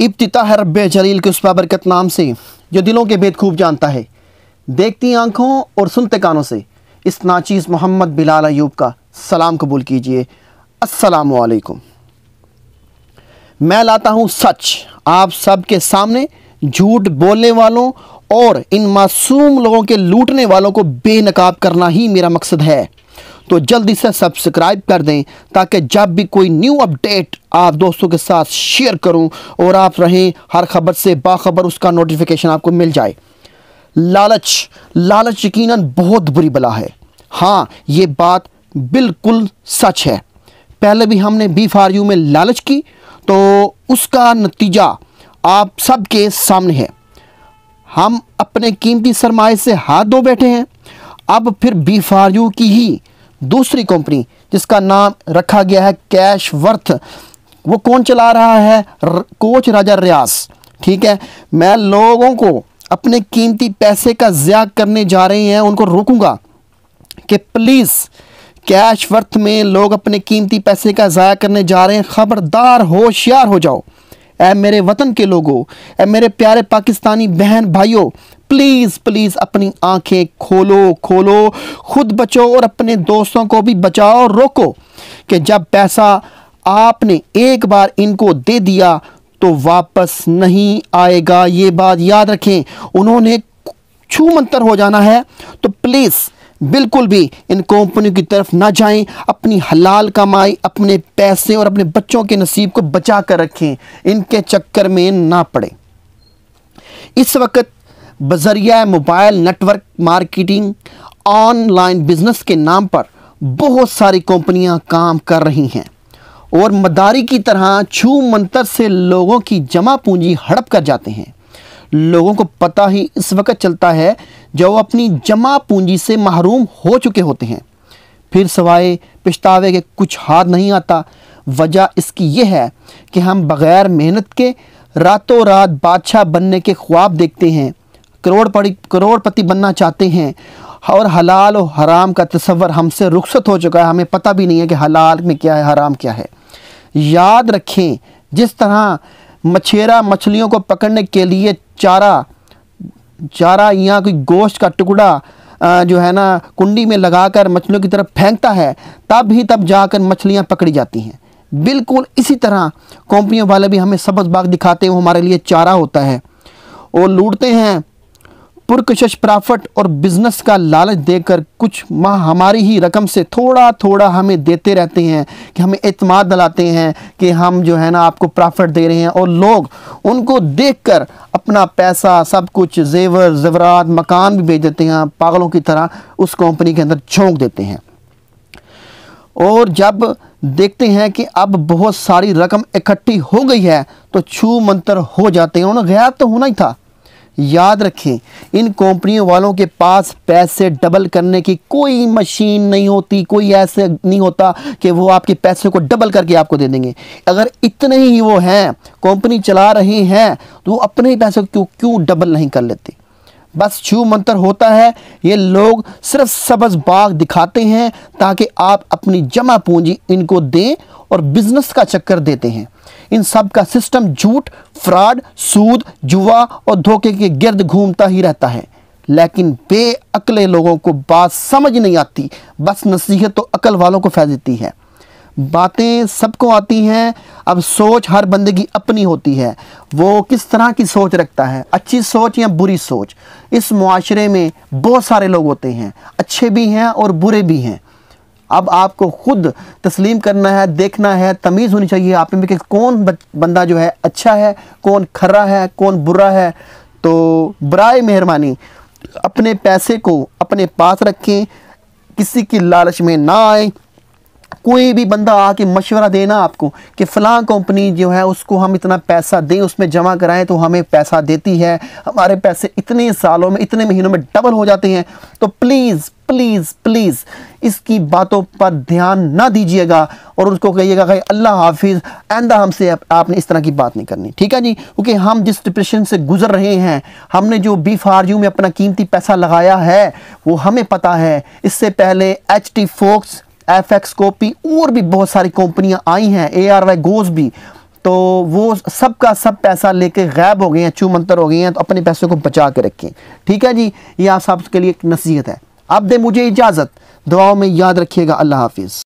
इब्तः रब जलील के उस बरकत नाम से जो दिलों के भेद खूब जानता है देखती आँखों और सुनते कानों से इस नाचीज़ मोहम्मद बिलाल अयूब का सलाम कबूल कीजिए असलकुम मैं लाता हूँ सच आप सब के सामने झूठ बोलने वालों और इन मासूम लोगों के लूटने वालों को बेनकाब करना ही मेरा मकसद है तो जल्दी से सब्सक्राइब कर दें ताकि जब भी कोई न्यू अपडेट आप दोस्तों के साथ शेयर करूं और आप रहें हर खबर से बाखबर उसका नोटिफिकेशन आपको मिल जाए लालच लालच यकीनन बहुत बुरी बला है हाँ ये बात बिल्कुल सच है पहले भी हमने बी फार यू में लालच की तो उसका नतीजा आप सबके सामने है हम अपने कीमती सरमाए से हाथ धो बैठे हैं अब फिर बी फार यू की ही दूसरी कंपनी जिसका नाम रखा गया है कैश वर्थ वो कौन चला रहा है र, कोच राजा रियास ठीक है मैं लोगों को अपने कीमती पैसे का ज़्या करने जा रहे हैं उनको रोकूंगा कि प्लीज़ कैश वर्थ में लोग अपने कीमती पैसे का ज़ाया करने जा रहे हैं ख़बरदार होशियार हो जाओ ऐ मेरे वतन के लोगों ऐ मेरे प्यारे पाकिस्तानी बहन भाइयों प्लीज़ प्लीज़ अपनी आंखें खोलो खोलो खुद बचो और अपने दोस्तों को भी बचाओ रोको कि जब पैसा आपने एक बार इनको दे दिया तो वापस नहीं आएगा ये बात याद रखें उन्होंने छू मंतर हो जाना है तो प्लीज़ बिल्कुल भी इन कंपनियों की तरफ ना जाएं अपनी हलाल कमाई अपने पैसे और अपने बच्चों के नसीब को बचा कर रखें इनके चक्कर में ना पड़े इस वक्त बजरिया mobile network marketing online business के नाम पर बहुत सारी कंपनियां काम कर रही हैं और मदारी की तरह छू मंतर से लोगों की जमा पूंजी हड़प कर जाते हैं लोगों को पता ही इस वक्त चलता है जब वो अपनी जमा पूंजी से महरूम हो चुके होते हैं फिर सवाए पछतावे के कुछ हाथ नहीं आता वजह इसकी यह है कि हम बग़ैर मेहनत के रातों रात बादशाह बनने के ख्वाब देखते हैं करोड़पति करोड़पति बनना चाहते हैं और हलाल और हराम का तस्वर हमसे रुखसत हो चुका है हमें पता भी नहीं है कि हलाल में क्या है हराम क्या है याद रखें जिस तरह मछेरा मछलियों को पकड़ने के लिए चारा चारा या कोई गोश्त का टुकड़ा जो है ना कुंडी में लगाकर मछलियों की तरफ फेंकता है तब ही तब जाकर मछलियाँ पकड़ी जाती हैं बिल्कुल इसी तरह कॉम्पियों वाले भी हमें सबक बाग दिखाते हैं वो हमारे लिए चारा होता है वो लूटते हैं पुरकशश प्रॉफिट और बिजनेस का लालच देकर कुछ माह हमारी ही रकम से थोड़ा थोड़ा हमें देते रहते हैं कि हमें अतमाद दिलाते हैं कि हम जो है ना आपको प्रॉफिट दे रहे हैं और लोग उनको देखकर अपना पैसा सब कुछ जेवर जवरात मकान भी भेज देते हैं पागलों की तरह उस कंपनी के अंदर झोंक देते हैं और जब देखते हैं कि अब बहुत सारी रकम इकट्ठी हो गई है तो छू मंतर हो जाते हैं उन्हें गैर तो होना ही था याद रखें इन कंपनियों वालों के पास पैसे डबल करने की कोई मशीन नहीं होती कोई ऐसे नहीं होता कि वो आपके पैसे को डबल करके आपको दे देंगे अगर इतने ही वो हैं कंपनी चला रहे हैं तो वो अपने ही पैसे क्यों क्यों डबल नहीं कर लेते बस छू मंतर होता है ये लोग सिर्फ सबज बाग दिखाते हैं ताकि आप अपनी जमा पूंजी इनको दें और बिज़नेस का चक्कर देते हैं इन सब का सिस्टम झूठ फ्रॉड सूद जुआ और धोखे के गिर्द घूमता ही रहता है लेकिन बेअकले लोगों को बात समझ नहीं आती बस नसीहत तो अकल वालों को फैल देती है बातें सबको आती हैं अब सोच हर बंदे की अपनी होती है वो किस तरह की सोच रखता है अच्छी सोच या बुरी सोच इस माशरे में बहुत सारे लोग होते हैं अच्छे भी हैं और बुरे भी हैं अब आपको खुद तस्लीम करना है देखना है तमीज़ होनी चाहिए आप में कि कौन बंदा जो है अच्छा है कौन खर्रा है कौन बुरा है तो बरए मेहरबानी अपने पैसे को अपने पास रखें किसी की लालच में ना आए कोई भी बंदा आके मशवरा देना आपको कि फ़लाँ कंपनी जो है उसको हम इतना पैसा दें उसमें जमा कराएं तो हमें पैसा देती है हमारे पैसे इतने सालों में इतने महीनों में डबल हो जाते हैं तो प्लीज़ प्लीज़ प्लीज़ इसकी बातों पर ध्यान ना दीजिएगा और उसको कहिएगा कि अल्लाह हाफिज़ आंदा हमसे आप, आपने इस तरह की बात नहीं करनी ठीक है जी क्योंकि हम जिस डिप्रेशन से गुज़र रहे हैं हमने जो बी फार यू में अपना कीमती पैसा लगाया है वो हमें पता है इससे पहले एच टी फोक्स एफ एक्स कॉपी और भी बहुत सारी कंपनियां आई हैं ए आर वाई गोज भी तो वो सब का सब पैसा लेके गायब हो गए हैं मंतर हो गए हैं तो अपने पैसों को बचा के रखें ठीक है जी ये आप सबके लिए एक नसीहत है आप दे मुझे इजाज़त दुआओं में याद रखिएगा अल्लाह हाफिज़